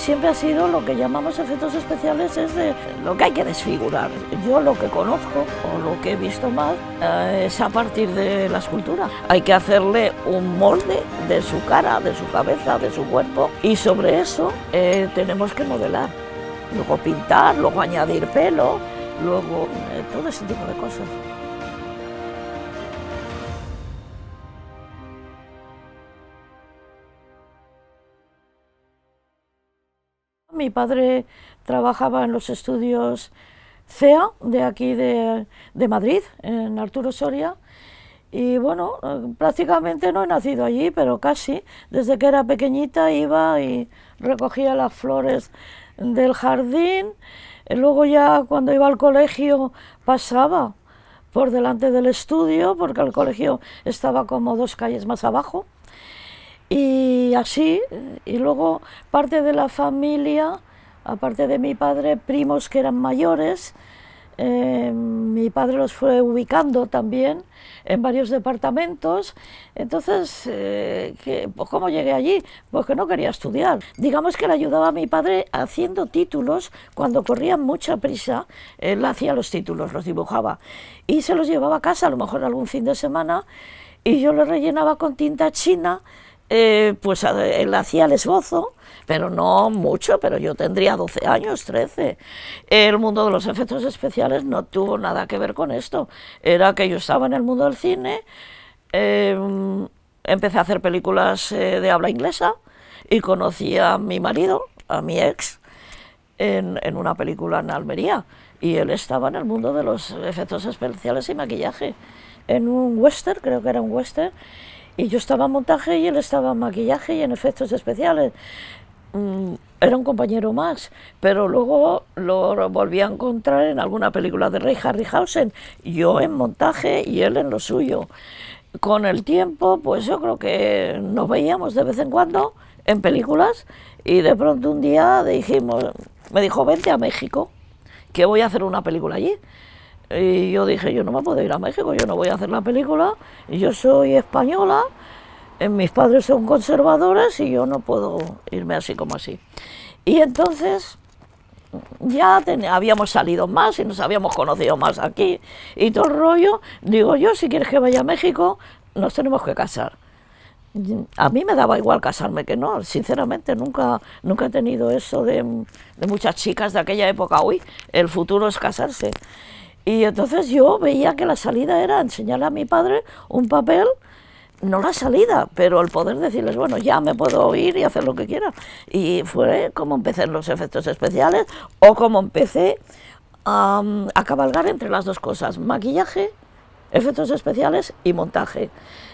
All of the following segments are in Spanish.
siempre ha sido lo que llamamos efectos especiales, es de lo que hay que desfigurar. Yo lo que conozco o lo que he visto más eh, es a partir de la escultura. Hay que hacerle un molde de su cara, de su cabeza, de su cuerpo y sobre eso eh, tenemos que modelar. Luego pintar, luego añadir pelo, luego eh, todo ese tipo de cosas. Mi padre trabajaba en los estudios CEA de aquí de, Madrid, en Arturo Soria. Y bueno, prácticamente no he nacido allí, pero casi. Desde que era pequeñita iba y recogía las flores del jardín. Luego ya cuando iba al colegio pasaba por delante del estudio, porque el colegio estaba como dos calles más abajo. Y así, y luego parte de la familia, aparte de mi padre, primos que eran mayores, eh, mi padre los fue ubicando también en varios departamentos. Entonces, eh, pues, ¿cómo llegué allí? Pues que no quería estudiar. Digamos que le ayudaba a mi padre haciendo títulos cuando corrían mucha prisa. Él eh, hacía los títulos, los dibujaba y se los llevaba a casa, a lo mejor algún fin de semana, y yo los rellenaba con tinta china eh, pues él hacía el esbozo, pero no mucho, pero yo tendría 12 años, 13. El mundo de los efectos especiales no tuvo nada que ver con esto. Era que yo estaba en el mundo del cine, em, empecé a hacer películas eh, de habla inglesa y conocí a mi marido, a mi ex, en, en una película en Almería. Y él estaba en el mundo de los efectos especiales y maquillaje, en un western, creo que era un western y yo estaba en montaje y él estaba en maquillaje y en efectos especiales. Mm, era un compañero más, pero luego lo volví a encontrar en alguna película de Rey Harryhausen, yo en montaje y él en lo suyo. Con el tiempo, pues yo creo que nos veíamos de vez en cuando en películas y de pronto un día dijimos, me dijo, vente a México, que voy a hacer una película allí. Y yo dije, yo no me puedo ir a México, yo no voy a hacer la película, yo soy española, eh, mis padres son conservadores y yo no puedo irme así como así. Y entonces ya habíamos salido más y nos habíamos conocido más aquí y todo el rollo. Digo yo, si quieres que vaya a México, nos tenemos que casar. A mí me daba igual casarme que no, sinceramente nunca, nunca he tenido eso de, muchas chicas de aquella época. Hoy el futuro es casarse. Y entonces yo veía que la salida era enseñarle a mi padre un papel, no la salida, pero el poder decirles, bueno, ya me puedo ir y hacer lo que quiera. Y fue como empecé en los efectos especiales o como empecé a cabalgar entre las dos cosas, maquillaje, efectos especiales y montaje.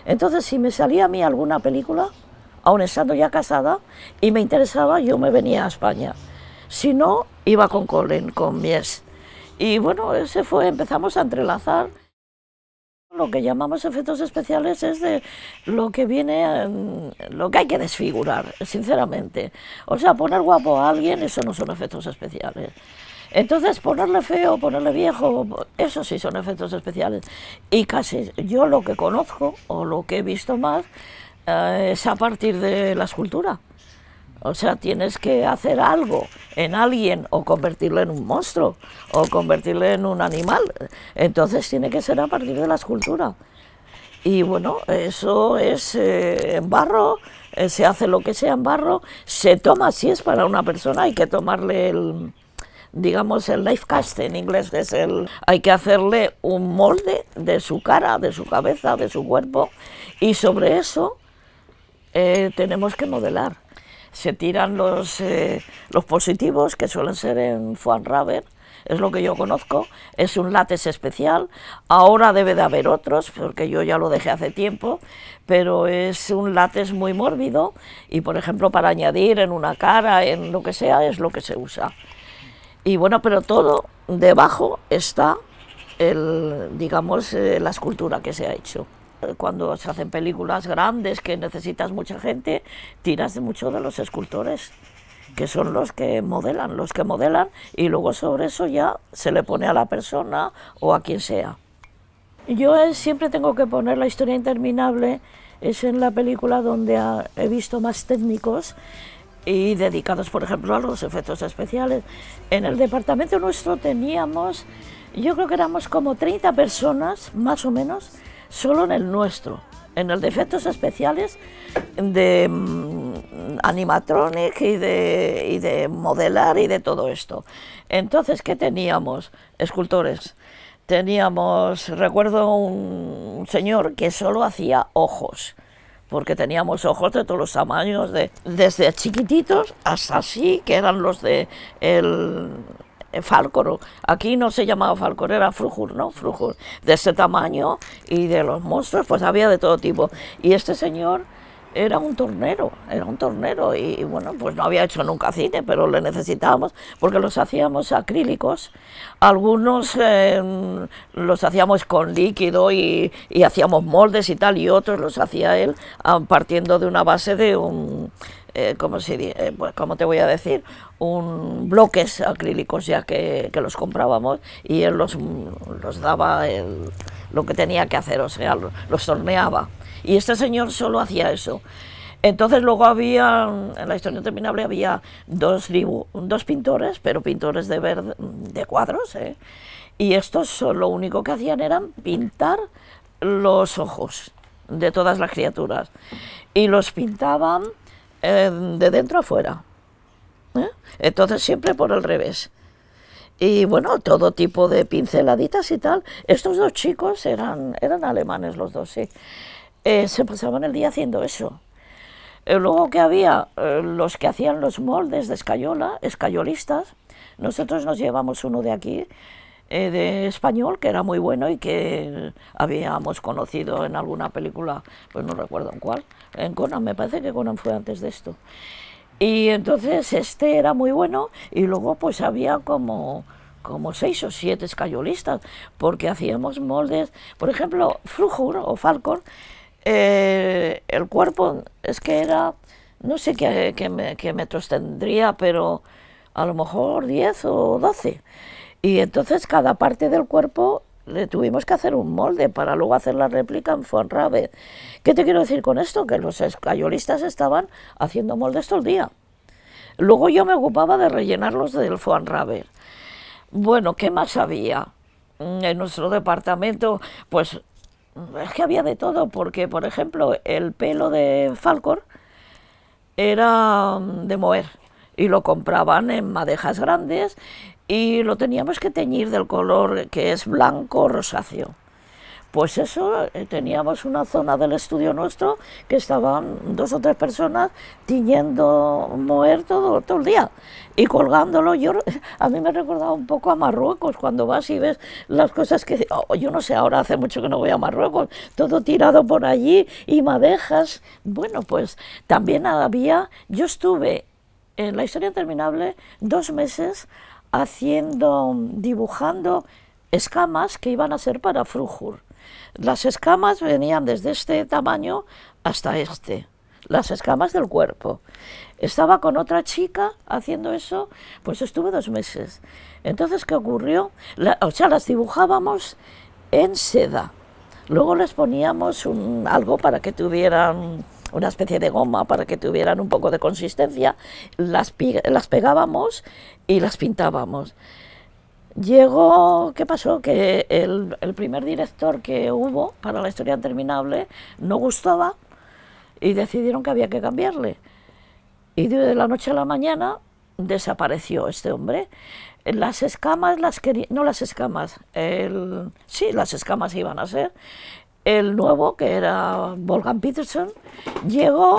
Entonces, si me salía a mí alguna película, aun estando ya casada, y me interesaba, yo me venía a España. Si no, iba con Colin, con Mies. Y bueno, ese fue, empezamos a entrelazar. Lo que llamamos efectos especiales es de lo que viene, mm, lo que hay que desfigurar, sinceramente. O sea, poner guapo a alguien, eso no son efectos especiales. Entonces, ponerle feo, ponerle viejo, eso sí son efectos especiales. Y casi yo lo que conozco o lo que he visto más eh, es a partir de la escultura. O sea, tienes que hacer algo en alguien o convertirlo en un monstruo o convertirlo en un animal. Entonces tiene que ser a partir de la escultura. Y bueno, eso es eh, en barro, eh, se hace lo que sea en barro, se toma, si es para una persona, hay que tomarle el, digamos, el life cast en inglés, es el, hay que hacerle un molde de su cara, de su cabeza, de su cuerpo, y sobre eso eh, tenemos que modelar se tiran los, eh, los positivos, que suelen ser en raver es lo que yo conozco, es un látex especial, ahora debe de haber otros, porque yo ya lo dejé hace tiempo, pero es un látex muy mórbido y, por ejemplo, para añadir en una cara, en lo que sea, es lo que se usa. Y bueno, pero todo debajo está, el, digamos, eh, la escultura que se ha hecho cuando se hacen películas grandes que necesitas mucha gente, tiras mucho de los escultores, que son los que modelan, los que modelan, y luego sobre eso ya se le pone a la persona o a quien sea. Yo eh, siempre tengo que poner la historia interminable, es en la película donde he visto más técnicos y dedicados, por ejemplo, a los efectos especiales. En el departamento nuestro teníamos, yo creo que éramos como 30 personas, más o menos, solo en el nuestro. En los efectos especiales de mm, animatronic y de, de modelar y de todo esto. Entonces, ¿qué teníamos? Escultores. Teníamos, recuerdo un señor que solo hacía ojos porque teníamos ojos de todos los tamaños, de, desde chiquititos hasta así, que eran los de el, Falcoro. Aquí no se llamaba Falcoro, era Frujur, ¿no? Frujur. De ese tamaño y de los monstruos, pues había de todo tipo. Y este señor era un tornero, era un tornero y, bueno, pues no había hecho nunca cine, pero le necesitábamos porque los hacíamos acrílicos, algunos em, los hacíamos con líquido y, hacíamos moldes y tal, y otros los hacía él partiendo de una base de un, eh, como, eh, pues, te voy a decir, un bloques acrílicos ya que, los comprábamos y él los, los daba lo que tenía que hacer, o sea, los, torneaba. Y este señor solo hacía eso. Entonces luego había, en la historia interminable había dos, dos pintores, pero pintores de, de cuadros, ¿eh? y estos lo único que hacían era pintar los ojos de todas las criaturas. Y los pintaban eh, de dentro afuera. fuera. ¿eh? Entonces siempre por el revés. Y bueno, todo tipo de pinceladitas y tal. Estos dos chicos eran, eran alemanes los dos, sí. Eh, se pasaban el día haciendo eso. luego que había los que hacían los moldes de escayola, escayolistas. Nosotros nos llevamos uno de aquí eh, de español que era muy bueno y que habíamos conocido en alguna película, pues no recuerdo en cuál, en Conan, me parece que Conan fue antes de esto. Y entonces este era muy bueno y luego pues había como como seis o siete escayolistas, porque hacíamos moldes, por ejemplo, Frujur o Falcon, eh, el cuerpo es que era, no sé qué, metros tendría, pero a lo mejor 10 o 12. Y entonces cada parte del cuerpo le tuvimos que hacer un molde para luego hacer la réplica en rubber... ¿Qué te quiero decir con esto? Que los escayolistas estaban haciendo moldes todo el día. Luego yo me ocupaba de rellenarlos del rubber... Bueno, ¿qué más había? Mm, en nuestro departamento, pues mm, es que había de todo, porque por ejemplo el pelo de Falcor era mm, de moer y lo compraban en madejas grandes y lo teníamos que teñir del color que es blanco rosáceo. Pues eso, eh, teníamos una zona del estudio nuestro que estaban dos o tres personas tiñendo moer todo, todo el día y colgándolo. Yo, a mí me recordaba un poco a Marruecos, cuando vas y ves las cosas que... Oh, yo no sé, ahora hace mucho que no voy a Marruecos, todo tirado por allí y madejas. Bueno, pues también había... Yo estuve en la historia interminable dos meses haciendo, dibujando escamas que iban a ser para Frujur. Las escamas venían desde este tamaño hasta este, las escamas del cuerpo. Estaba con otra chica haciendo eso, pues estuve dos meses. Entonces, ¿qué ocurrió? o sea, las dibujábamos en seda. Luego les poníamos algo para que tuvieran una especie de goma para que tuvieran un poco de consistencia, las, las pegábamos y las pintábamos. Llegó, ¿qué pasó? Que el, primer director que hubo para la historia interminable no gustaba y decidieron que había que cambiarle. Y de la noche a la mañana desapareció este hombre. Las escamas, las no las escamas, el, sí, las escamas iban a ser, el nuevo, que era Wolfgang Peterson, llegó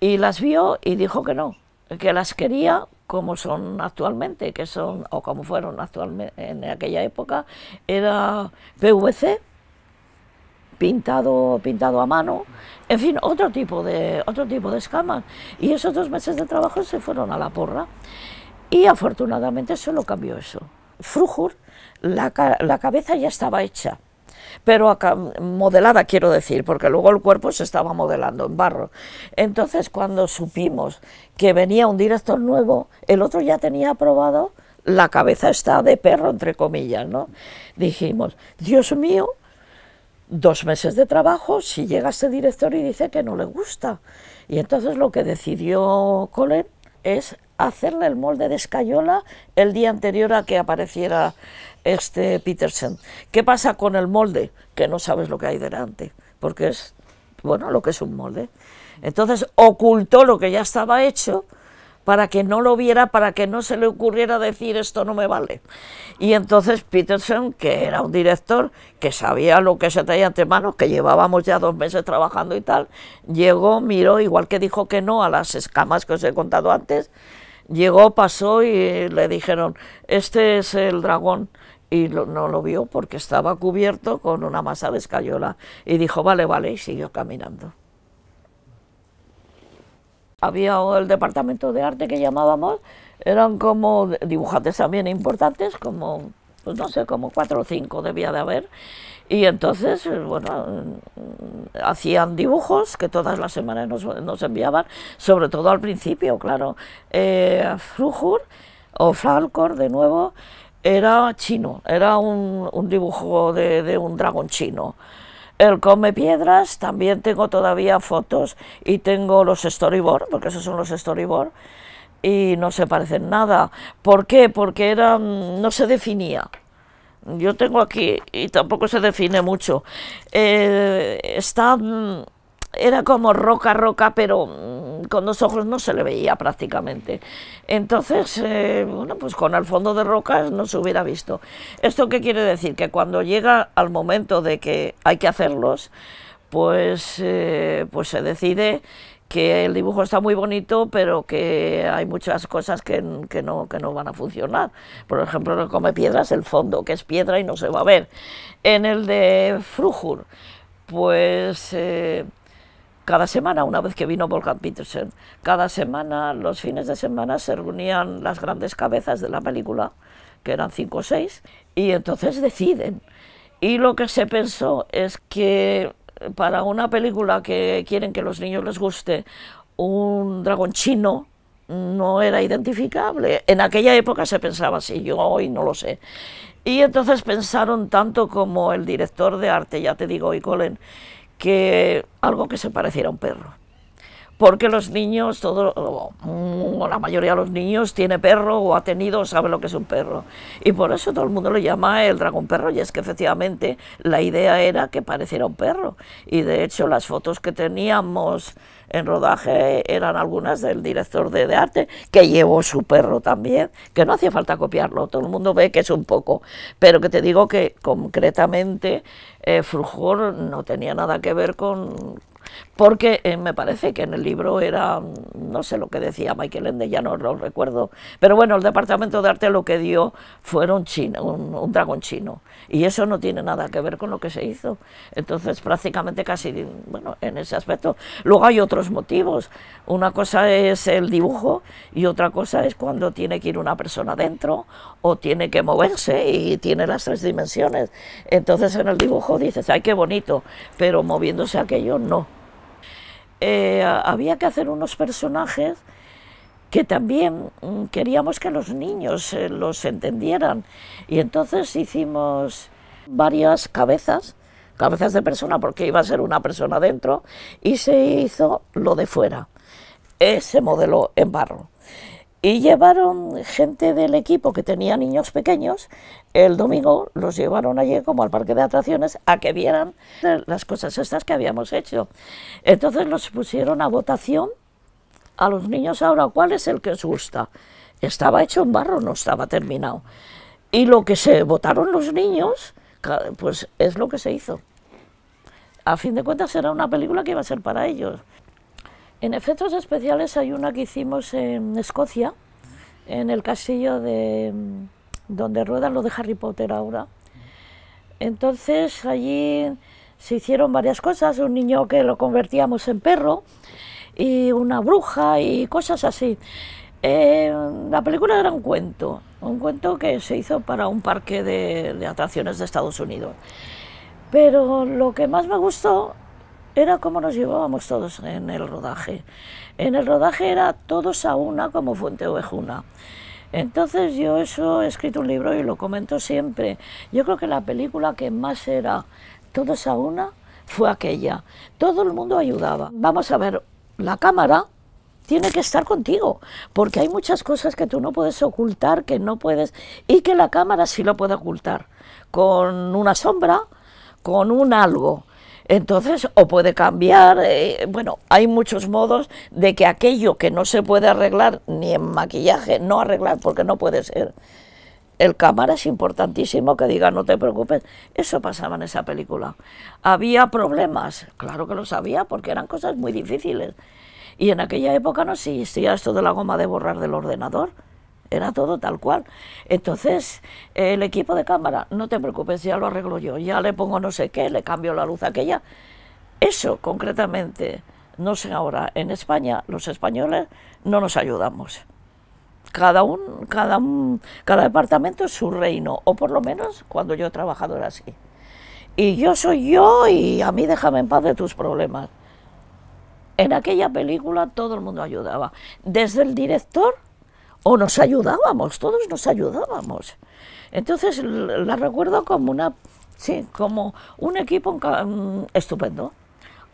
y las vio y dijo que no, que las quería como son actualmente, que son, o como fueron actualmente en aquella época, era PVC, pintado, pintado a mano, en fin, otro tipo, de, otro tipo de escamas. Y esos dos meses de trabajo se fueron a la porra. Y afortunadamente solo cambió eso. Frujur, la, la cabeza ya estaba hecha pero acá, modelada quiero decir, porque luego el cuerpo se estaba modelando en barro. Entonces cuando supimos que venía un director nuevo, el otro ya tenía aprobado la cabeza está de perro, entre comillas, ¿no? Dijimos, Dios mío, dos meses de trabajo, si llega este director y dice que no le gusta. Y entonces lo que decidió Colin es hacerle el molde de escayola el día anterior a que apareciera este Peterson ¿Qué pasa con el molde? Que no sabes lo que hay delante, porque es, bueno, lo que es un molde. Entonces ocultó lo que ya estaba hecho para que no lo viera, para que no se le ocurriera decir esto no me vale. Y entonces Peterson, que era un director que sabía lo que se traía ante manos, que llevábamos ya dos meses trabajando y tal, llegó, miró, igual que dijo que no a las escamas que os he contado antes, Llegó, pasó y eh, le dijeron, este es el dragón. Y no lo vio porque estaba cubierto con una masa de escayola. Y dijo, vale, vale, y siguió caminando. Había el departamento de arte que llamábamos, eran como dibujantes también importantes, como, pues no sé, como cuatro o cinco debía de haber. Y entonces, eh, bueno, mm, hacían dibujos que todas las semanas nos, nos enviaban, sobre todo al principio, claro. Eh, Frujur o Falcor, de nuevo, era chino, era un, un dibujo de, un dragón chino. El Come Piedras, también tengo todavía fotos y tengo los storyboard, porque esos son los storyboard, y no se parecen nada. ¿Por qué? Porque era, mm, no se definía yo tengo aquí y tampoco se define mucho. Eh, está mm, era como roca roca, pero mm, con los ojos no se le veía prácticamente. Entonces, eh, bueno, pues con el fondo de rocas no se hubiera visto. Esto qué quiere decir que cuando llega al momento de que hay que hacerlos, pues, eh, pues se decide que el dibujo está muy bonito, pero que hay muchas cosas que, no, que no van a funcionar. Por ejemplo, no Come Piedras, el fondo, que es piedra y no se va a ver. En el de Frujur, pues eh, cada semana, una vez que vino Volkan Petersen, cada semana, los fines de semana, se reunían las grandes cabezas de la película, que eran cinco o seis, y entonces deciden. Y lo que se pensó es que para una película que quieren que los niños les guste, un dragón chino no era identificable. En aquella época se pensaba así, yo hoy no lo sé. Y entonces pensaron tanto como el director de arte, ya te digo, y Colin, que algo que se pareciera a un perro porque los niños, todo, la mayoría de los niños tiene perro o ha tenido, sabe lo que es un perro. Y por eso todo el mundo lo llama el dragón perro, y es que efectivamente la idea era que pareciera un perro. Y de hecho las fotos que teníamos en rodaje eran algunas del director de, arte, que llevó su perro también, que no hacía falta copiarlo, todo el mundo ve que es un poco, pero que te digo que concretamente eh, no tenía nada que ver con, porque eh, me parece que en el libro era, mm, no sé lo que decía Michael Ende, ya no lo recuerdo, pero bueno, el departamento de arte lo que dio fueron chino, un, dragón chino, y eso no tiene nada que ver con lo que se hizo, entonces prácticamente casi, bueno, en ese aspecto. Luego hay otros motivos, una cosa es el dibujo y otra cosa es cuando tiene que ir una persona dentro o tiene que moverse y tiene las tres dimensiones, entonces en el dibujo dices, ay, qué bonito, pero moviéndose aquello no. Eh, había que hacer unos personajes que también mm, queríamos que los niños eh, los entendieran. Y entonces hicimos varias cabezas, cabezas de persona, porque iba a ser una persona dentro, y se hizo lo de fuera. ese modelo en barro. Y llevaron gente del equipo que tenía niños pequeños, el domingo los llevaron allí como al parque de atracciones a que vieran las cosas estas que habíamos hecho. Entonces los pusieron a votación a los niños ahora cuál es el que os gusta. Estaba hecho en barro, no estaba terminado. Y lo que se votaron los niños, pues es lo que se hizo. A fin de cuentas era una película que iba a ser para ellos. En efectos especiales hay una que hicimos en Escocia, en el castillo de mm, donde ruedan lo de Harry Potter ahora. Entonces allí se hicieron varias cosas, un niño que lo convertíamos en perro y una bruja y cosas así. Eh, la película era un cuento, un cuento que se hizo para un parque de, de atracciones de Estados Unidos. Pero lo que más me gustó era como nos llevábamos todos en el rodaje. En el rodaje era todos a una como Fuente Ovejuna. Entonces yo eso he escrito un libro y lo comento siempre. Yo creo que la película que más era todos a una fue aquella. Todo el mundo ayudaba. Vamos a ver, la cámara tiene que estar contigo, porque hay muchas cosas que tú no puedes ocultar, que no puedes, y que la cámara sí lo puede ocultar, con una sombra, con un algo. Entonces, o puede cambiar, eh, bueno, hay muchos modos de que aquello que no se puede arreglar ni en maquillaje, no arreglar porque no puede ser. El cámara es importantísimo que diga, no te preocupes, eso pasaba en esa película. Había problemas, claro que los había, porque eran cosas muy difíciles. Y en aquella época no existía esto de la goma de borrar del ordenador. Era todo tal cual. Entonces, el equipo de cámara, no te preocupes, ya lo arreglo yo, ya le pongo no sé qué, le cambio la luz aquella. Eso concretamente, no sé ahora, en España los españoles no nos ayudamos. Cada, un, cada, un, cada departamento es su reino, o por lo menos cuando yo he trabajado era así. Y yo soy yo y a mí déjame en paz de tus problemas. En aquella película todo el mundo ayudaba, desde el director o nos ayudábamos, todos nos ayudábamos. Entonces la recuerdo como una, sí, como un equipo mm, estupendo.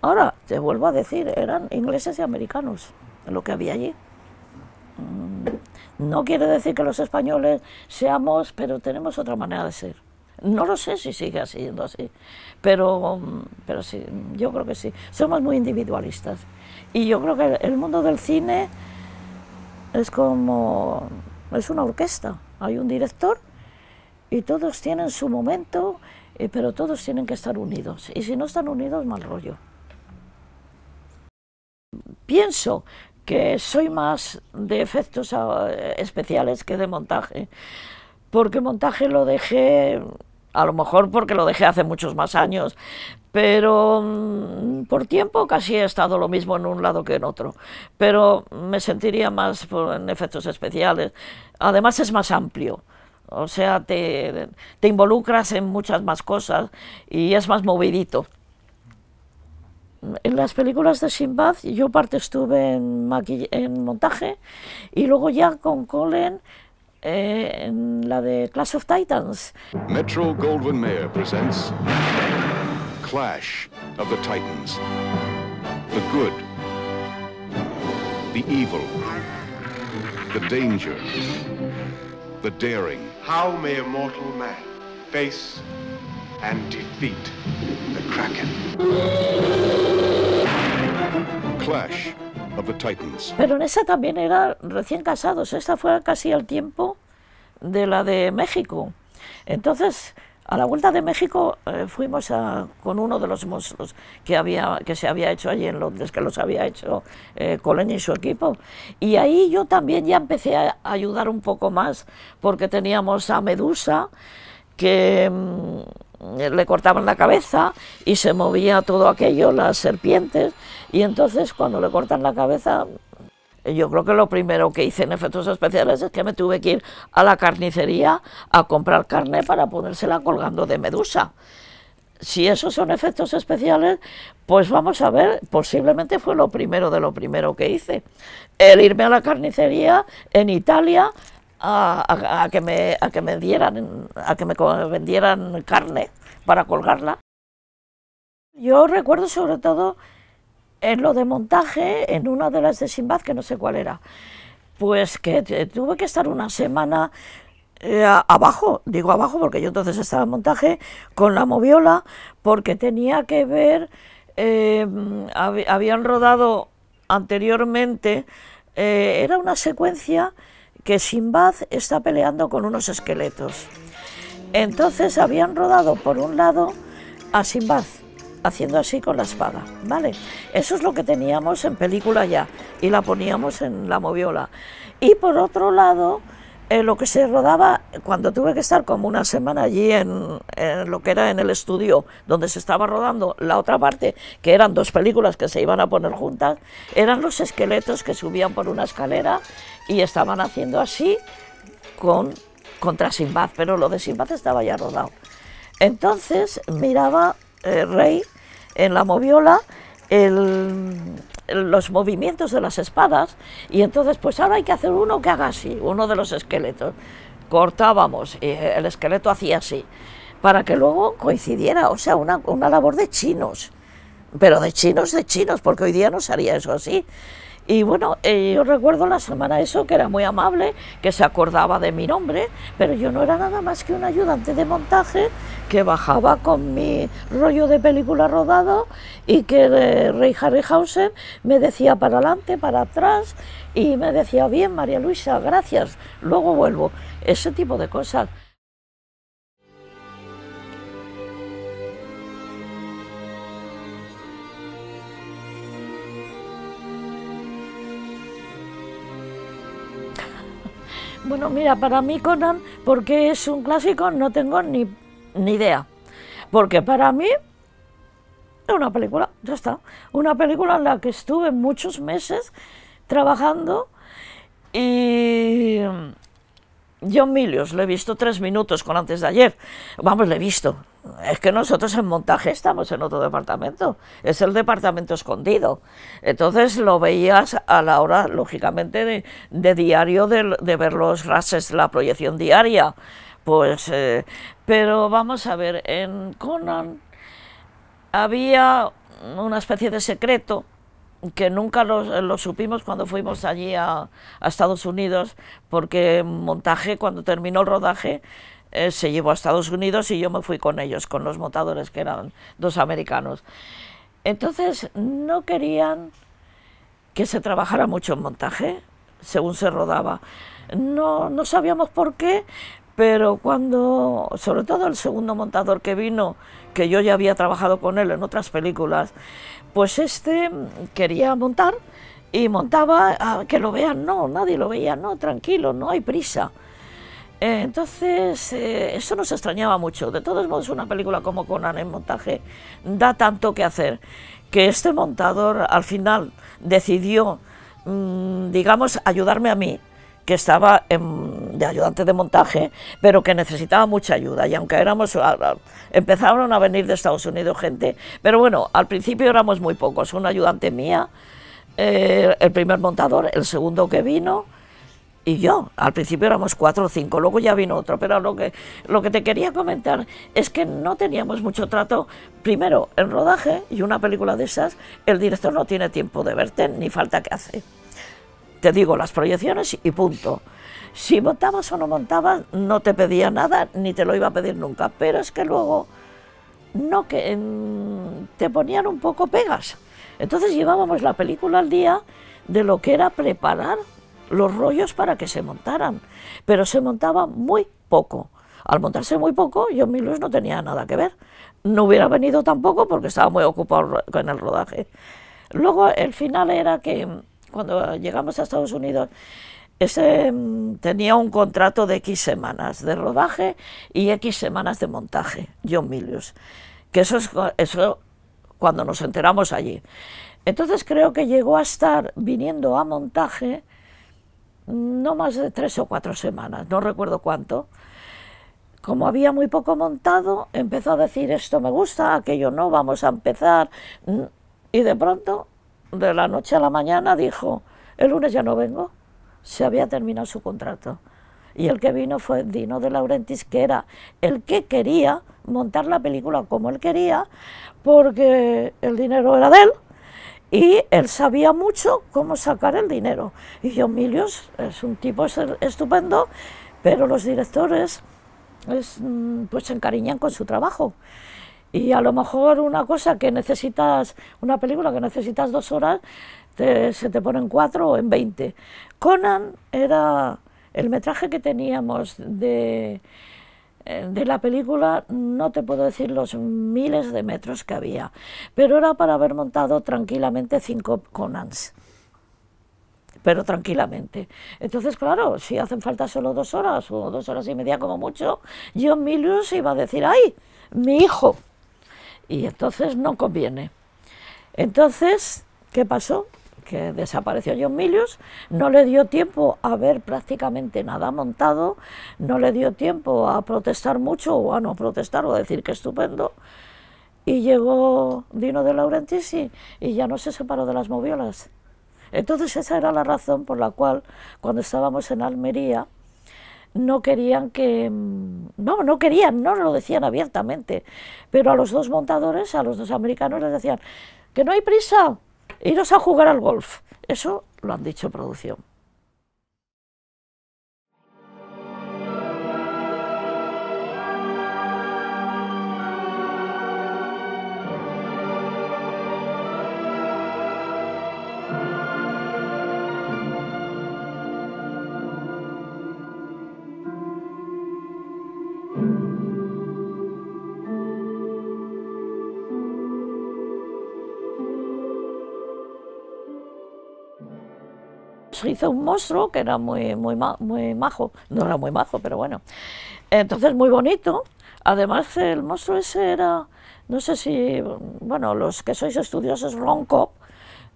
Ahora, te vuelvo a decir, eran ingleses y americanos lo que había allí. Mm, no quiere decir que los españoles seamos, pero tenemos otra manera de ser. No lo sé si sigue siendo así, pero, mm, pero sí, yo creo que sí. Somos muy individualistas. Y yo creo que el mundo del cine es como, es una orquesta, hay un director y todos tienen su momento, eh, pero todos tienen que estar unidos. Y si no están unidos, mal rollo. Pienso que soy más de efectos ah, especiales que de montaje, porque montaje lo dejé a lo mejor porque lo dejé hace muchos más años, pero mm, por tiempo casi he estado lo mismo en un lado que en otro, pero me sentiría más en efectos especiales. Además es más amplio, o sea, te, involucras en muchas más cosas y es más movidito. En las películas de Sinbad yo parte estuve en, en montaje y luego ya con Colin eh, en la de Clash of Titans. Metro Goldwyn Mayer presents Clash of the Titans. The good, the evil, the danger, the daring. How may a mortal man face and defeat the Kraken? Clash Pero en esa también era recién casados, esta fue casi al tiempo de la de México. Entonces, a la vuelta de México eh, fuimos con uno de los monstruos que, había, que se había hecho allí en Londres, que los había hecho eh, y su equipo. Y ahí yo también ya empecé a ayudar un poco más, porque teníamos a Medusa, que... Mm, eh, le cortaban la cabeza y se movía todo aquello, las serpientes, y entonces cuando le cortan la cabeza, yo creo que lo primero que hice en efectos especiales es que me tuve que ir a la carnicería a comprar carne para ponérsela colgando de medusa. Si esos son efectos especiales, pues vamos a ver, posiblemente fue lo primero de lo primero que hice. El irme a la carnicería en Italia a, que me, que me dieran, a que me vendieran carne para colgarla. Yo recuerdo sobre todo en lo de montaje, en una de las de Simbad, que no sé cuál era, pues que tuve que estar una semana eh, abajo, digo abajo porque yo entonces estaba en montaje, con la moviola, porque tenía que ver, eh, habían rodado anteriormente, eh, era una secuencia que Simbad está peleando con unos esqueletos. Entonces habían rodado por un lado a Simbad, haciendo así con la espada, ¿vale? Eso es lo que teníamos en película ya y la poníamos en la moviola. Y por otro lado, eh, lo que se rodaba, cuando tuve que estar como una semana allí en, en, lo que era en el estudio donde se estaba rodando la otra parte, que eran dos películas que se iban a poner juntas, eran los esqueletos que subían por una escalera y estaban haciendo así con, contra Simbad, pero lo de Sinbad estaba ya rodado. Entonces miraba el eh, Rey en la moviola los movimientos de las espadas y entonces pues ahora hay que hacer uno que haga así, uno de los esqueletos. Cortábamos y eh, el esqueleto hacía así, para que luego coincidiera, o sea, una, una labor de chinos, pero de chinos, de chinos, porque hoy día no se haría eso así. Y bueno, eh, yo recuerdo la semana eso, que era muy amable, que se acordaba de mi nombre, pero yo no era nada más que un ayudante de montaje que bajaba con mi rollo de película rodado y que eh, Rey Harryhausen me decía para adelante, para atrás y me decía, bien María Luisa, gracias, luego vuelvo. Ese tipo de cosas. Bueno, mira, para mí Conan, porque es un clásico, no tengo ni, ni idea. Porque para mí es una película, ya está. Una película en la que estuve muchos meses trabajando y John Milius, lo he visto tres minutos con antes de ayer. Vamos, lo he visto. Es que nosotros en montaje estamos en otro departamento. Es el departamento escondido. Entonces lo veías a la hora, lógicamente, de, diario, de, ver los rases, la proyección diaria. Pues, eh, pero vamos a ver, en Conan había una especie de secreto que nunca lo, supimos cuando fuimos allí a, Estados Unidos, porque montaje, cuando terminó el rodaje, eh, se llevó a Estados Unidos y yo me fui con ellos, con los montadores que eran dos americanos. Entonces no querían que se trabajara mucho en montaje, según se rodaba. No, no sabíamos por qué, pero cuando, sobre todo el segundo montador que vino, que yo ya había trabajado con él en otras películas, pues este quería montar y montaba que lo vean, no, nadie lo veía, no, tranquilo, no hay prisa. entonces, eh, eso nos extrañaba mucho. De todos modos, una película como Conan en montaje da tanto que hacer que este montador al final decidió, mm, digamos, ayudarme a mí que estaba de ayudante de montaje, pero que necesitaba mucha ayuda. Y aunque éramos, empezaron a venir de Estados Unidos gente, pero bueno, al principio éramos muy pocos. Un ayudante mía, eh, el primer montador, el segundo que vino, y yo, al principio éramos cuatro o cinco, luego ya vino otro, pero lo que, lo que te quería comentar es que no teníamos mucho trato. Primero, el rodaje y una película de esas, el director no tiene tiempo de verte ni falta que hace te digo las proyecciones y punto. Si montabas o no montabas, no te pedía nada ni te lo iba a pedir nunca. Pero es que luego no que mm, te ponían un poco pegas. Entonces llevábamos la película al día de lo que era preparar los rollos para que se montaran, pero se montaba muy poco. Al montarse muy poco, yo en mi luz no tenía nada que ver. No hubiera venido tampoco porque estaba muy ocupado con el rodaje. Luego el final era que cuando llegamos a Estados Unidos, ese mm, tenía un contrato de X semanas de rodaje y X semanas de montaje, John Milius. Que eso es eso cuando nos enteramos allí. Entonces creo que llegó a estar viniendo a montaje mm, no más de tres o cuatro semanas, no recuerdo cuánto. Como había muy poco montado, empezó a decir esto me gusta, aquello no, vamos a empezar. Mm, y de pronto de la noche a la mañana dijo, el lunes ya no vengo, se había terminado su contrato. Y el que vino fue Dino de Laurentiis, que era el que quería montar la película como él quería, porque el dinero era de él y él sabía mucho cómo sacar el dinero. Y John Milius es un tipo estupendo, pero los directores mm, pues, se encariñan con su trabajo. Y a lo mejor una cosa que necesitas, una película que necesitas dos horas, se te pone en cuatro o en veinte. Conan era el metraje que teníamos de, eh, de la película, no te puedo decir los miles de metros que había, pero era para haber montado tranquilamente cinco Conans pero tranquilamente. Entonces, claro, si hacen falta solo dos horas o dos horas y media como mucho, John Milius iba a decir, ¡ay, mi hijo! y entonces no conviene. Entonces, ¿qué pasó? Que desapareció John Milius, no le dio tiempo a ver prácticamente nada montado, no le dio tiempo a protestar mucho o a no protestar o a decir que estupendo. Y llegó Dino de Laurentiis y ya no se separó de las moviolas. Entonces esa era la razón por la cual cuando estábamos en Almería, no querían que, no, no querían, no lo decían abiertamente, pero a los dos montadores, a los dos americanos les decían que no hay prisa, iros a jugar al golf. Eso lo han dicho producción. hizo un monstruo que era muy, muy, muy majo, no era muy majo, pero bueno. Entonces, muy bonito. Además, el monstruo ese era, no sé si, bueno, los que sois estudiosos, Ron Cobb,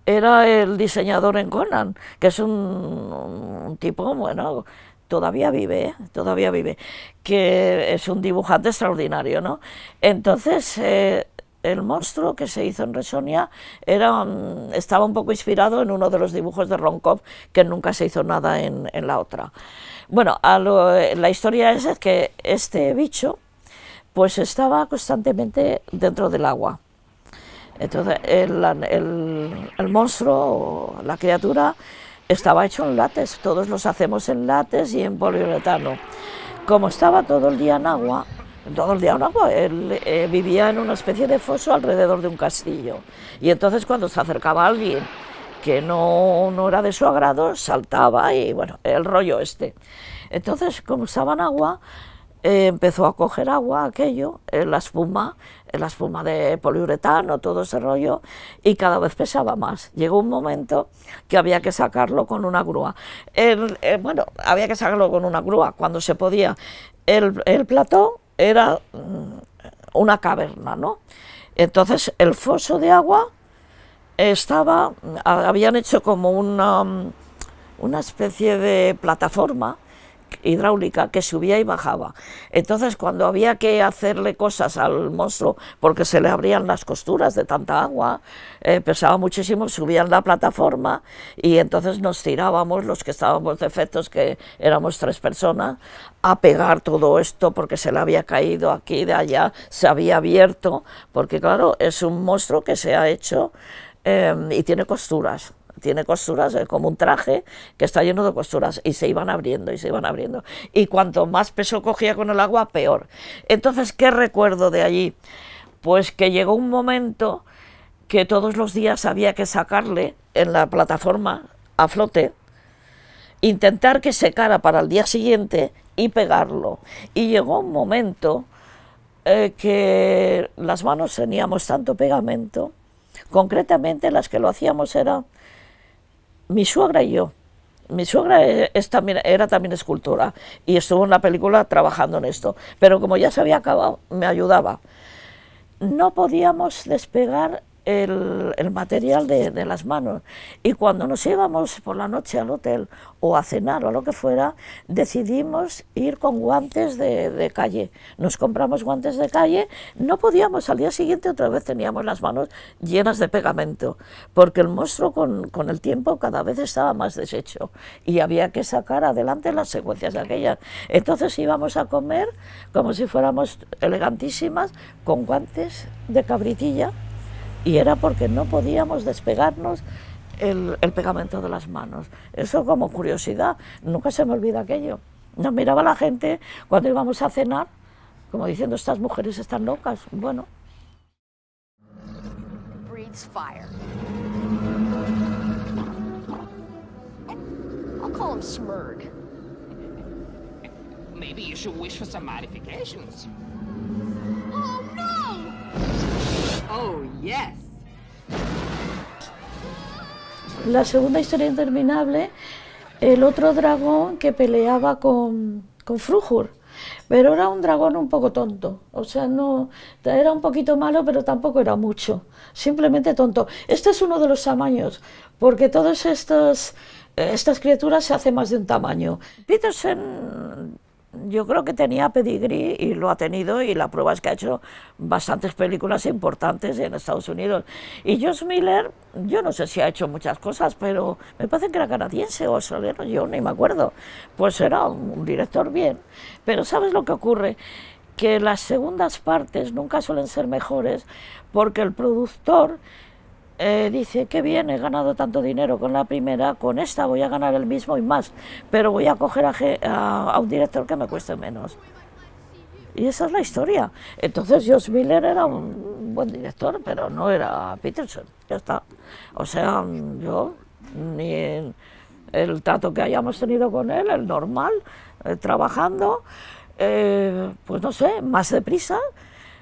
era el diseñador en Conan, que es un, tipo, bueno, todavía vive, ¿eh? todavía vive, que es un dibujante extraordinario, ¿no? Entonces, eh, el monstruo que se hizo en Resonia era, mm, estaba un poco inspirado en uno de los dibujos de Ronkov, que nunca se hizo nada en, la otra. Bueno, eh, la historia es que este bicho pues estaba constantemente dentro del agua. Entonces el, el monstruo, la criatura, estaba hecho en látex, todos los hacemos en látex y en poliuretano. Como estaba todo el día en agua, el día bueno, él eh, vivía en una especie de foso alrededor de un castillo. Y entonces cuando se acercaba alguien que no, no era de su agrado, saltaba y bueno, el rollo este. Entonces, como usaban agua, eh, empezó a coger agua aquello, eh, la espuma, la espuma de poliuretano, todo ese rollo, y cada vez pesaba más. Llegó un momento que había que sacarlo con una grúa. bueno, había que sacarlo con una grúa cuando se podía. El, el plató era mm, una caverna, ¿no? Entonces el foso de agua estaba, mm, habían hecho como una, mm, una especie de plataforma hidráulica que subía y bajaba. Entonces, cuando había que hacerle cosas al monstruo, porque se le abrían las costuras de tanta agua, eh, pesaba muchísimo, subían la plataforma y entonces nos tirábamos, los que estábamos defectos, que éramos tres personas, a pegar todo esto porque se le había caído aquí, de allá, se había abierto, porque claro, es un monstruo que se ha hecho eh, y tiene costuras tiene costuras, es como un traje que está lleno de costuras y se iban abriendo y se iban abriendo. Y cuanto más peso cogía con el agua, peor. Entonces, ¿qué recuerdo de allí? Pues que llegó un momento que todos los días había que sacarle en la plataforma a flote, intentar que secara para el día siguiente y pegarlo. Y llegó un momento eh, que las manos teníamos tanto pegamento, concretamente las que lo hacíamos era mi suegra y yo. Mi suegra e, era también escultora y estuvo en la película trabajando en esto, pero como ya se había acabado, me ayudaba. No podíamos despegar el, material de, las manos. Y cuando nos íbamos por la noche al hotel o a cenar o a lo que fuera, decidimos ir con guantes de, calle. Nos compramos guantes de calle, no podíamos, al día siguiente otra vez teníamos las manos llenas de pegamento, porque el monstruo con, el tiempo cada vez estaba más deshecho y había que sacar adelante las secuencias de aquellas. Entonces íbamos a comer como si fuéramos elegantísimas con guantes de cabritilla y era porque no podíamos despegarnos el, pegamento de las manos. Eso como curiosidad, nunca se me olvida aquello. Nos miraba la gente cuando íbamos a cenar, como diciendo, estas mujeres están locas. Bueno. Maybe you should wish for some modifications. Oh no! Oh, yes. La segunda historia interminable, el otro dragón que peleaba con, con Frujur, pero era un dragón un poco tonto, o sea, no era un poquito malo, pero tampoco era mucho, simplemente tonto. Este es uno de los tamaños, porque todas estas, estas criaturas se hacen más de un tamaño. Peterson yo creo que tenía pedigrí y lo ha tenido y la prueba es que ha hecho bastantes películas importantes en Estados Unidos. Y Josh Miller, yo no sé si ha hecho muchas cosas, pero me parece que era canadiense o australiano, yo ni me acuerdo. Pues era un director bien. Pero ¿sabes lo que ocurre? Que las segundas partes nunca suelen ser mejores porque el productor eh, dice, qué bien, he ganado tanto dinero con la primera, con esta voy a ganar el mismo y más, pero voy a coger a, un director que me cueste menos. Y esa es la historia. Entonces, Josh Miller era un buen director, pero no era Peterson. Ya está. O sea, yo, ni el, trato que hayamos tenido con él, el normal, eh, trabajando, eh, pues no sé, más deprisa.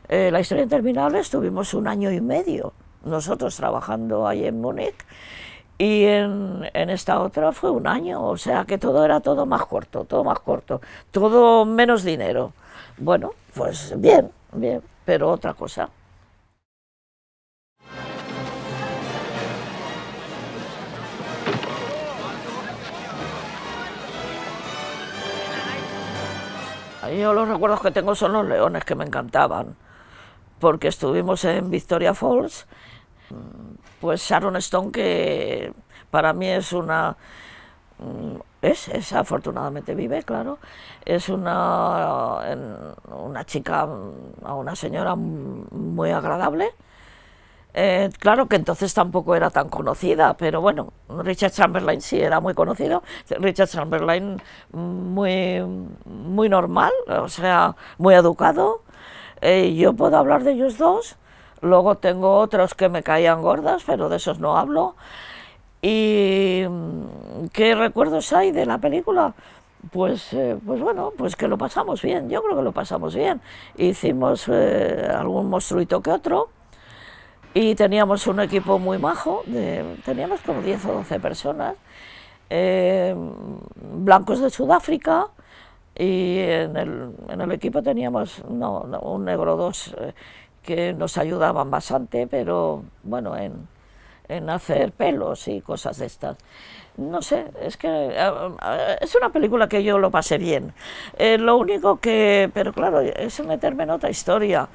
la historia interminable estuvimos un año y medio nosotros trabajando ahí en Múnich y en, en, esta otra fue un año, o sea que todo era todo más corto, todo más corto, todo menos dinero. Bueno, pues bien, bien, pero otra cosa. Yo los recuerdos que tengo son los leones que me encantaban, porque estuvimos en Victoria Falls Mm, pues Sharon Stone, que para mí es una... Mm, es, es afortunadamente vive, claro. Es una, chica, mm, una señora muy agradable. Eh, claro que entonces tampoco era tan conocida, pero bueno, Richard Chamberlain sí era muy conocido. Richard Chamberlain muy, normal, o sea, muy educado. Eh, yo puedo hablar de ellos dos Luego tengo otros que me caían gordas, pero de esos no hablo. ¿Y mm, qué recuerdos hay de la película? Pues, eh, pues bueno, pues que lo pasamos bien, yo creo que lo pasamos bien. Hicimos eh, algún monstruito que otro y teníamos un equipo muy majo, teníamos como 10 o 12 personas, eh, blancos de Sudáfrica, y en el, equipo teníamos un negro, dos, que nos ayudaban bastante, pero bueno, en, en hacer pelos y cosas de estas. No sé, es que eh, es una película que yo lo pasé bien. Eh, lo único que, pero claro, es meterme en otra historia.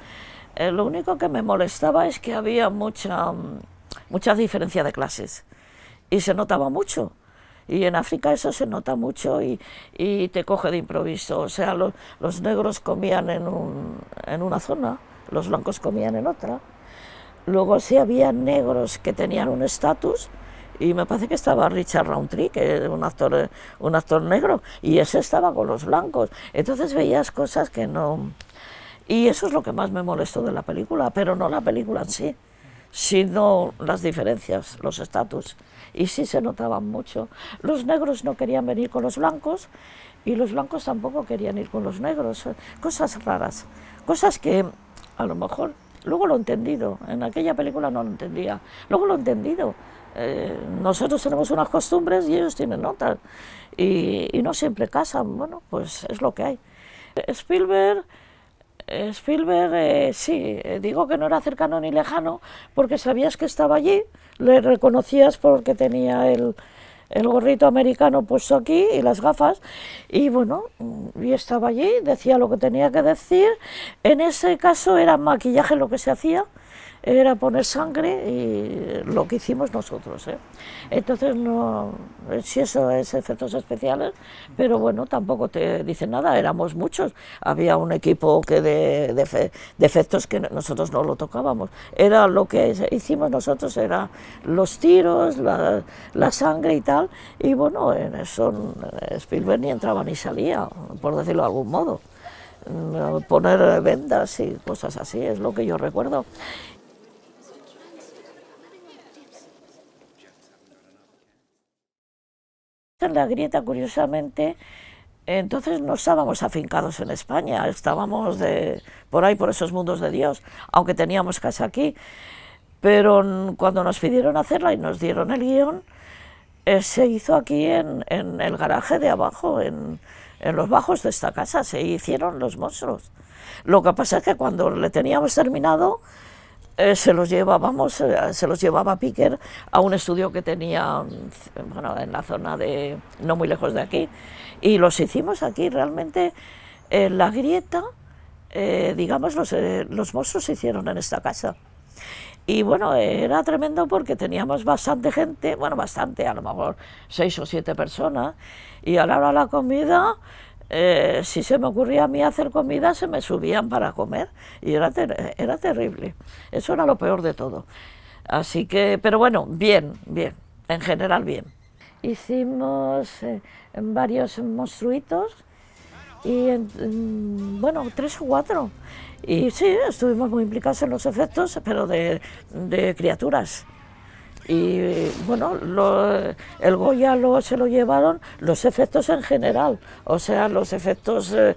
Eh, lo único que me molestaba es que había mucha, mucha diferencia de clases y se notaba mucho. Y en África eso se nota mucho y, y te coge de improviso. O sea, los negros comían en, un, en una zona los blancos comían en otra. Luego sí había negros que tenían un estatus y me parece que estaba Richard Roundtree, que era un actor, un actor negro, y ese estaba con los blancos. Entonces veías cosas que no... Y eso es lo que más me molestó de la película, pero no la película en sí, sino las diferencias, los estatus. Y sí se notaban mucho. Los negros no querían venir con los blancos y los blancos tampoco querían ir con los negros. Cosas raras, cosas que a lo mejor. Luego lo he entendido, en aquella película no lo entendía. Luego lo he entendido. Eh, nosotros tenemos unas costumbres y ellos tienen otras. Y, no siempre casan, bueno, pues es lo que hay. Spielberg, Spielberg eh, sí, eh, digo que no era cercano ni lejano, porque sabías que estaba allí, le reconocías porque tenía el, el gorrito americano puesto aquí y las gafas. Y bueno, y estaba allí, decía lo que tenía que decir. En ese caso era maquillaje lo que se hacía era poner sangre y lo que hicimos nosotros. ¿eh? Entonces, no, si eso es efectos especiales, pero bueno, tampoco te dicen nada, éramos muchos. Había un equipo que de, de, efectos que nosotros no lo tocábamos. Era lo que hicimos nosotros, era los tiros, la, la sangre y tal, y bueno, en eso Spielberg ni entraba ni salía, por decirlo de algún modo mm, poner vendas y cosas así, es lo que yo recuerdo. En la grieta, curiosamente, entonces no estábamos afincados en España, estábamos de, por ahí, por esos mundos de Dios, aunque teníamos casa aquí. Pero cuando nos pidieron hacerla y nos dieron el guión, eh, se hizo aquí en, el garaje de abajo, en, en los bajos de esta casa, se hicieron los monstruos. Lo que pasa es que cuando le teníamos terminado, eh, se los llevábamos, eh, se los llevaba Piquer a un estudio que tenía mm, bueno, en la zona de, no muy lejos de aquí, y los hicimos aquí realmente en la grieta, eh, digamos, los, los monstruos se hicieron en esta casa. Y bueno, era tremendo porque teníamos bastante gente, bueno, bastante, a lo mejor seis o siete personas, y a la hora de la comida eh, si se me ocurría a mí hacer comida, se me subían para comer y era, era terrible. Eso era lo peor de todo. Así que, pero bueno, bien, bien, en general bien. Hicimos eh, varios monstruitos y, mm, bueno, tres o cuatro. Y sí, estuvimos muy implicados en los efectos, pero de criaturas y bueno, el Goya se lo llevaron los efectos en general, o sea, los efectos, eh,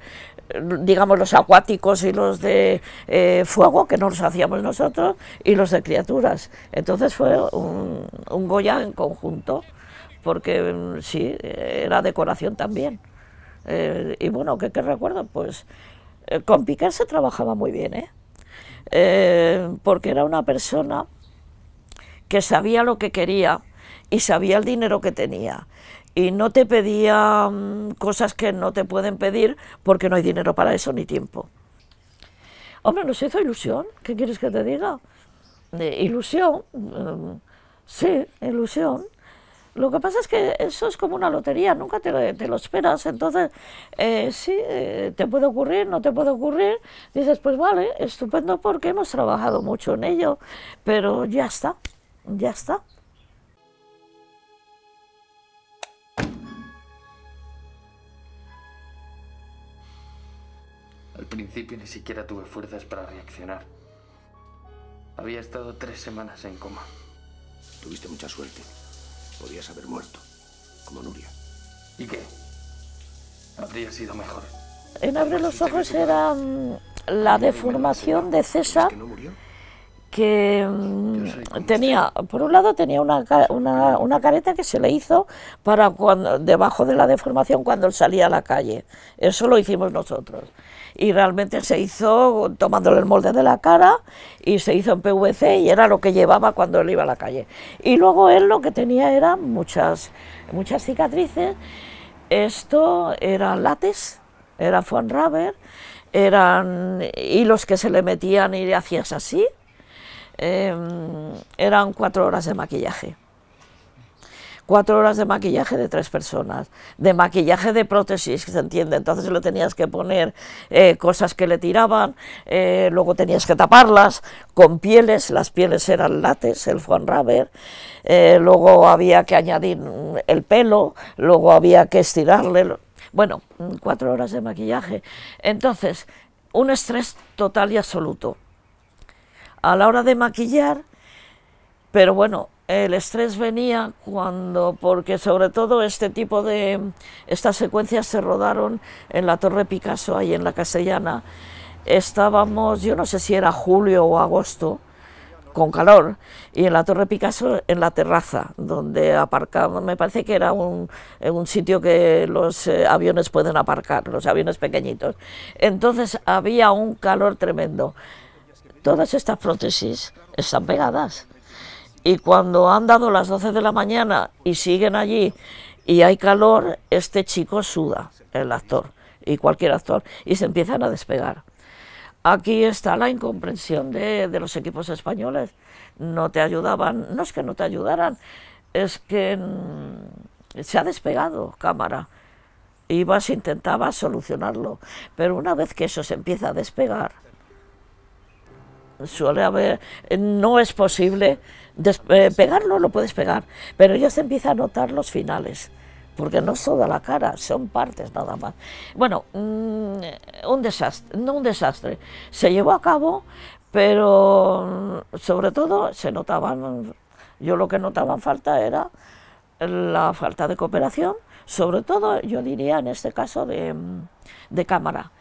digamos, los acuáticos y los de eh, fuego, que no los hacíamos nosotros, y los de criaturas. Entonces fue un, Goya en conjunto, porque mm, sí, era decoración también. Eh, y bueno, ¿qué, recuerdo? Pues con Piquer se trabajaba muy bien, ¿eh? porque era una persona que sabía lo que quería y sabía el dinero que tenía. Y no te pedía mm, cosas que no te pueden pedir porque no hay dinero para eso ni tiempo. Hombre, nos hizo ilusión, ¿qué quieres que te diga? Eh, ilusión, mm, sí, ilusión. Lo que pasa es que eso es como una lotería, nunca te, lo esperas, entonces eh, sí, eh, te puede ocurrir, no te puede ocurrir, dices, pues vale, estupendo porque hemos trabajado mucho en ello, pero ya está. Ya está. Al principio ni siquiera tuve fuerzas para reaccionar. Había estado tres semanas en coma. Tuviste mucha suerte. Podías haber muerto, como Nuria. ¿Y qué? Habría sido mejor. En abrir los Ojos era mm, la deformación de César que mm, tenía, por un lado tenía una, careta que se le hizo para cuando, debajo de la deformación cuando él salía a la calle. Eso lo hicimos nosotros. Y realmente se hizo tomándole el molde de la cara y se hizo en PVC y era lo que llevaba cuando él iba a la calle. Y luego él lo que tenía eran muchas, muchas cicatrices. Esto era látex, era foam rubber, eran hilos que se le metían y hacías así Em, eran cuatro horas de maquillaje. Cuatro horas de maquillaje de tres personas, de maquillaje de prótesis, ¿se entiende? Entonces le tenías que poner eh, cosas que le tiraban, eh, luego tenías que taparlas con pieles, las pieles eran lates, el Juan Raver, eh, luego había que añadir el pelo, luego había que estirarle, bueno, cuatro horas de maquillaje. Entonces, un estrés total y absoluto a la hora de maquillar, pero bueno, el estrés venía cuando, porque sobre todo este tipo de, estas secuencias se rodaron en la Torre Picasso, ahí en la Castellana. Estábamos, yo no sé si era julio o agosto, con calor, y en la Torre Picasso en la terraza, donde aparcaban, me parece que era un, un sitio que los eh, aviones pueden aparcar, los aviones pequeñitos. Entonces había un calor tremendo. Todas estas prótesis están pegadas. Y cuando han dado las 12 de la mañana y siguen allí y hay calor, este chico suda, el actor, y cualquier actor, y se empiezan a despegar. Aquí está la incomprensión de, los equipos españoles. No te ayudaban, no es que no te ayudaran, es que mm, se ha despegado cámara. Ibas, intentabas solucionarlo, pero una vez que eso se empieza a despegar, suele haber, eh, no es posible, eh, pegarlo lo puedes pegar, pero ya se empieza a notar los finales, porque no es toda la cara, son partes nada más. Bueno, mm, un desastre, no un desastre, se llevó a cabo, pero mm, sobre todo se notaban, yo lo que notaba falta era la falta de cooperación, sobre todo yo diría en este caso de mm, cámara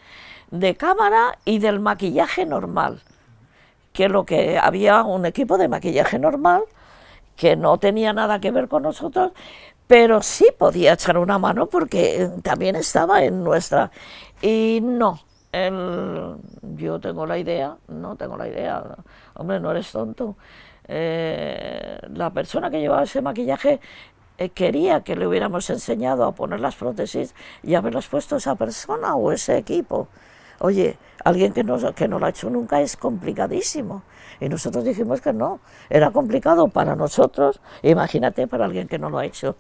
de cámara y del maquillaje normal que lo que había un equipo de maquillaje normal que no tenía nada que ver con nosotros, pero sí podía echar una mano porque eh, también estaba en nuestra. Y no, yo tengo la idea, no tengo la idea, hombre, no eres tonto. Eh, la persona que llevaba ese maquillaje eh, quería que le hubiéramos enseñado a poner las prótesis y haberlas puesto esa persona o ese equipo. Oye, alguien que no, que no lo ha hecho nunca es complicadísimo. Y nosotros dijimos que no, era complicado para nosotros, imagínate para alguien que no lo ha hecho.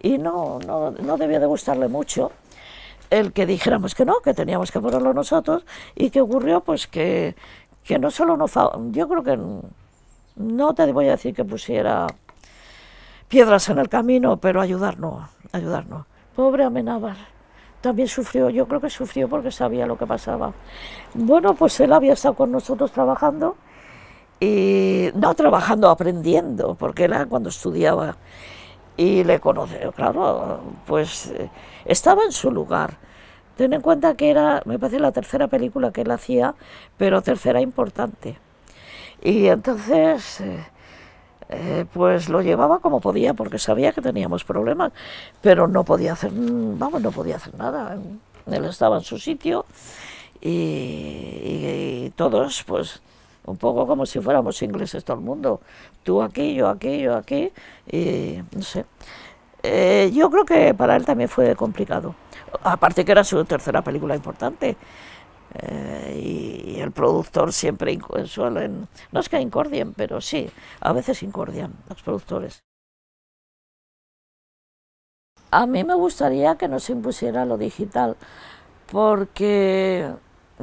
Y no, no, no debía de gustarle mucho el que dijéramos que no, que teníamos que ponerlo nosotros, y que ocurrió pues que, que no solo no... Yo creo que no te voy a decir que pusiera piedras en el camino, pero ayudarnos, ayudarnos. Pobre Amenabar también sufrió, yo creo que sufrió porque sabía lo que pasaba. Bueno, pues él había estado con nosotros trabajando, y no trabajando, aprendiendo, porque era cuando estudiaba y le conocía, claro, pues eh, estaba en su lugar. Ten en cuenta que era, me parece, la tercera película que él hacía, pero tercera importante. Y entonces eh, eh, pues lo llevaba como podía porque sabía que teníamos problemas, pero no podía hacer, vamos, no podía hacer nada. Él estaba en su sitio y, todos, pues, un poco como si fuéramos ingleses todo el mundo. Tú aquello yo aquí, yo aquí, y no sé. Eh, yo creo que para él también fue complicado. Aparte que era su tercera película importante. Eh, y, el productor siempre suelen, no es que incordien, pero sí, a veces incordian los productores. A mí me gustaría que no se impusiera lo digital, porque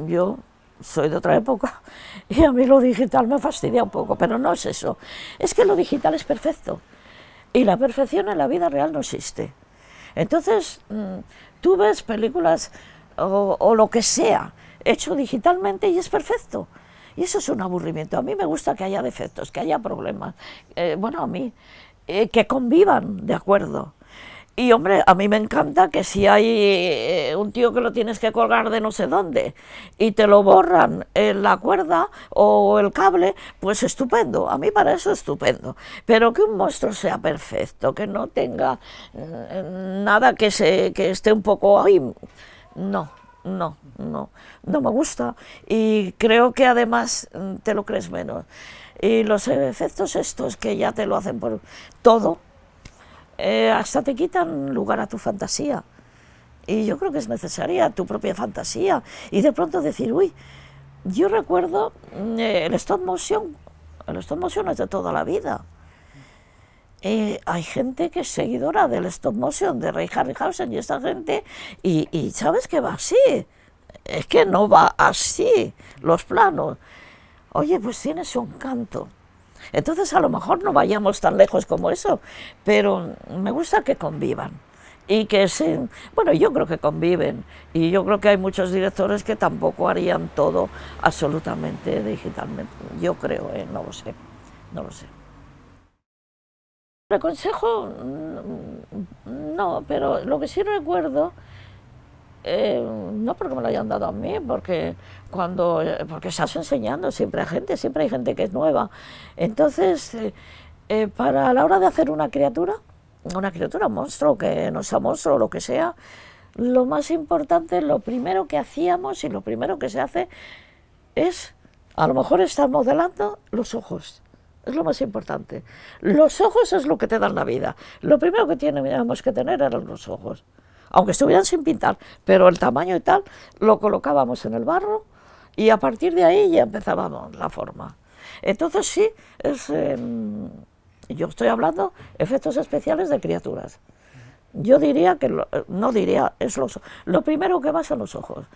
yo soy de otra época y a mí lo digital me fastidia un poco, pero no es eso. Es que lo digital es perfecto y la perfección en la vida real no existe. Entonces, mm, tú ves películas o lo que sea, hecho digitalmente y es perfecto. Y eso es un aburrimiento. A mí me gusta que haya defectos, que haya problemas. Eh, bueno, a mí, eh, que convivan, de acuerdo. Y hombre, a mí me encanta que si hay eh, un tío que lo tienes que colgar de no sé dónde y te lo borran en la cuerda o el cable, pues estupendo, a mí para eso estupendo. Pero que un monstruo sea perfecto, que no tenga nada que, se, que esté un poco ahí, no no, no, no me gusta y creo que además mm, te lo crees menos. Y los efectos estos que ya te lo hacen por todo, eh, hasta te quitan lugar a tu fantasía. Y yo creo que es necesaria tu propia fantasía. Y de pronto decir, uy, yo recuerdo mm, el stop motion, el stop motion es de toda la vida hay gente que es seguidora del stop motion de Ray Harryhausen y esta gente, y, sabes que va así, es que no va así los planos. Oye, pues tienes un canto. Entonces a lo mejor no vayamos tan lejos como eso, pero me gusta que convivan y que se, bueno, yo creo que conviven y yo creo que hay muchos directores que tampoco harían todo absolutamente digitalmente. Yo creo, ¿eh? no lo sé, no lo sé consejo, mm, no, pero lo que sí recuerdo, eh, no porque me lo hayan dado a mí, porque cuando, eh, porque estás enseñando siempre a gente, siempre hay gente que es nueva. Entonces, eh, para la hora de hacer una criatura, una criatura, monstruo, que no sea monstruo, o lo que sea, lo más importante, lo primero que hacíamos y lo primero que se hace es, a lo mejor estamos modelando los ojos. Es lo más importante. Los ojos es lo que te dan la vida. Lo primero que teníamos que tener eran los ojos. Aunque estuvieran sin pintar, pero el tamaño y tal lo colocábamos en el barro y a partir de ahí ya empezábamos la forma. Entonces sí, es, em, yo estoy hablando efectos especiales de criaturas. Yo diría que, eh, no diría, es los, lo primero que va son los ojos.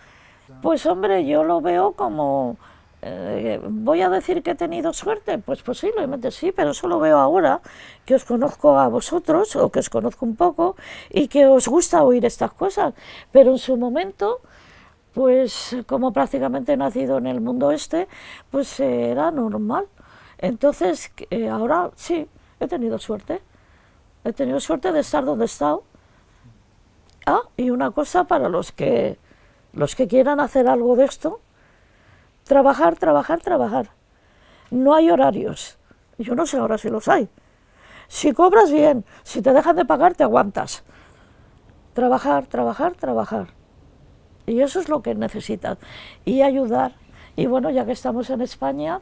Pues hombre, yo lo veo como eh, ¿Voy a decir que he tenido suerte? Pues posiblemente sí, pero solo veo ahora, que os conozco a vosotros o que os conozco un poco y que os gusta oír estas cosas. Pero en su momento, pues como prácticamente he nacido en el mundo este, pues era normal. Entonces, eh, ahora sí, he tenido suerte. He tenido suerte de estar donde he estado. Ah, y una cosa para los que, los que quieran hacer algo de esto, Trabajar, trabajar, trabajar. No hay horarios. Yo no sé ahora si los hay. Si cobras bien, si te dejan de pagar, te aguantas. Trabajar, trabajar, trabajar. Y eso es lo que necesitas. Y ayudar. Y bueno, ya que estamos en España,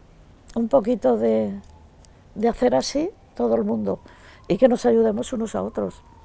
un poquito de, de hacer así todo el mundo. Y que nos ayudemos unos a otros.